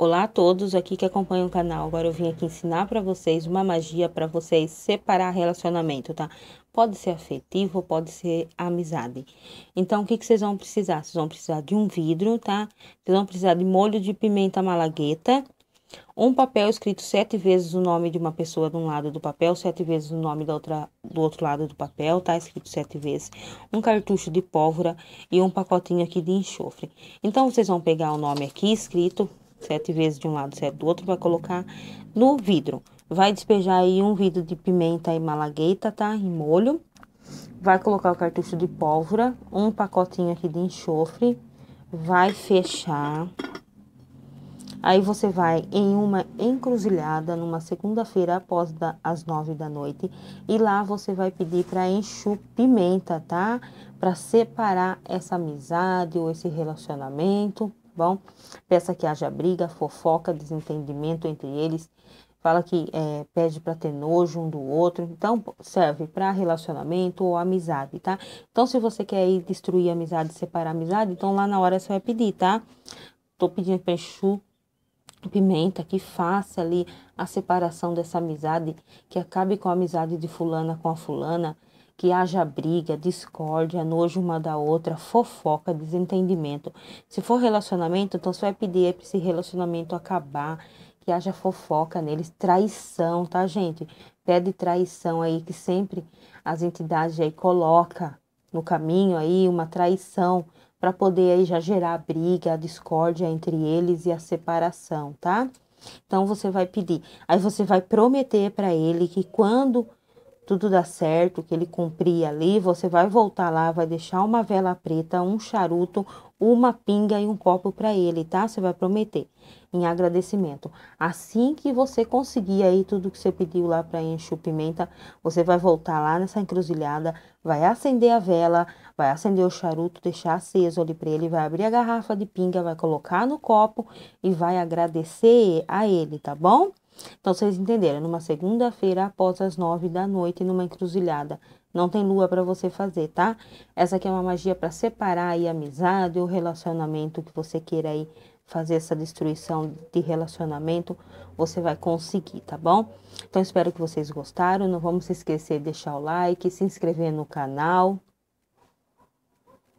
Olá a todos aqui que acompanham o canal. Agora eu vim aqui ensinar para vocês uma magia para vocês separar relacionamento, tá? Pode ser afetivo, pode ser amizade. Então, o que, que vocês vão precisar? Vocês vão precisar de um vidro, tá? Vocês vão precisar de molho de pimenta malagueta, um papel escrito sete vezes o nome de uma pessoa de um lado do papel, sete vezes o nome da outra, do outro lado do papel, tá? Escrito sete vezes. Um cartucho de pólvora e um pacotinho aqui de enxofre. Então, vocês vão pegar o nome aqui escrito sete vezes de um lado, sete do outro, vai colocar no vidro. Vai despejar aí um vidro de pimenta e malagueta, tá? Em molho. Vai colocar o cartucho de pólvora, um pacotinho aqui de enxofre. Vai fechar. Aí você vai em uma encruzilhada numa segunda-feira após da, as nove da noite e lá você vai pedir para enxupimenta, pimenta, tá? Para separar essa amizade ou esse relacionamento bom? Peça que haja briga, fofoca, desentendimento entre eles. Fala que é, pede para ter nojo um do outro. Então, serve para relacionamento ou amizade, tá? Então, se você quer ir destruir a amizade, separar a amizade, então lá na hora você vai pedir, tá? Tô pedindo para Exu pimenta que faça ali a separação dessa amizade, que acabe com a amizade de fulana com a fulana, que haja briga, discórdia, nojo uma da outra, fofoca, desentendimento. Se for relacionamento, então você vai é pedir é para esse relacionamento acabar, que haja fofoca neles, traição, tá, gente? Pede traição aí que sempre as entidades aí coloca no caminho aí uma traição para poder aí já gerar a briga, a discórdia entre eles e a separação, tá? Então você vai pedir, aí você vai prometer para ele que quando tudo dá certo, que ele cumpria ali, você vai voltar lá, vai deixar uma vela preta, um charuto, uma pinga e um copo para ele, tá? Você vai prometer em agradecimento. Assim que você conseguir aí tudo que você pediu lá para enxo pimenta, você vai voltar lá nessa encruzilhada, vai acender a vela, vai acender o charuto, deixar aceso ali para ele, vai abrir a garrafa de pinga, vai colocar no copo e vai agradecer a ele, tá bom? Então vocês entenderam, numa segunda-feira após as nove da noite, numa encruzilhada. Não tem lua para você fazer, tá? Essa aqui é uma magia para separar aí a amizade, o relacionamento que você queira aí fazer essa destruição de relacionamento, você vai conseguir, tá bom? Então espero que vocês gostaram. Não vamos se esquecer de deixar o like, se inscrever no canal.